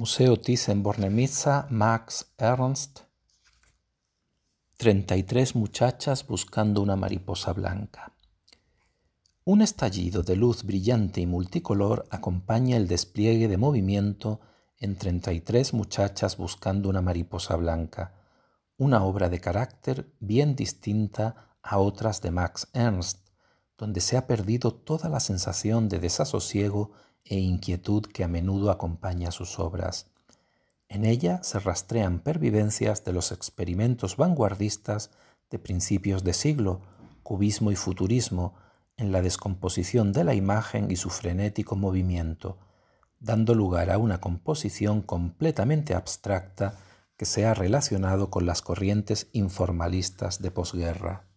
Museo Thyssen-Bornemisza, Max Ernst. 33 muchachas buscando una mariposa blanca. Un estallido de luz brillante y multicolor acompaña el despliegue de movimiento en 33 muchachas buscando una mariposa blanca, una obra de carácter bien distinta a otras de Max Ernst, donde se ha perdido toda la sensación de desasosiego e inquietud que a menudo acompaña sus obras. En ella se rastrean pervivencias de los experimentos vanguardistas de principios de siglo, cubismo y futurismo, en la descomposición de la imagen y su frenético movimiento, dando lugar a una composición completamente abstracta que se ha relacionado con las corrientes informalistas de posguerra.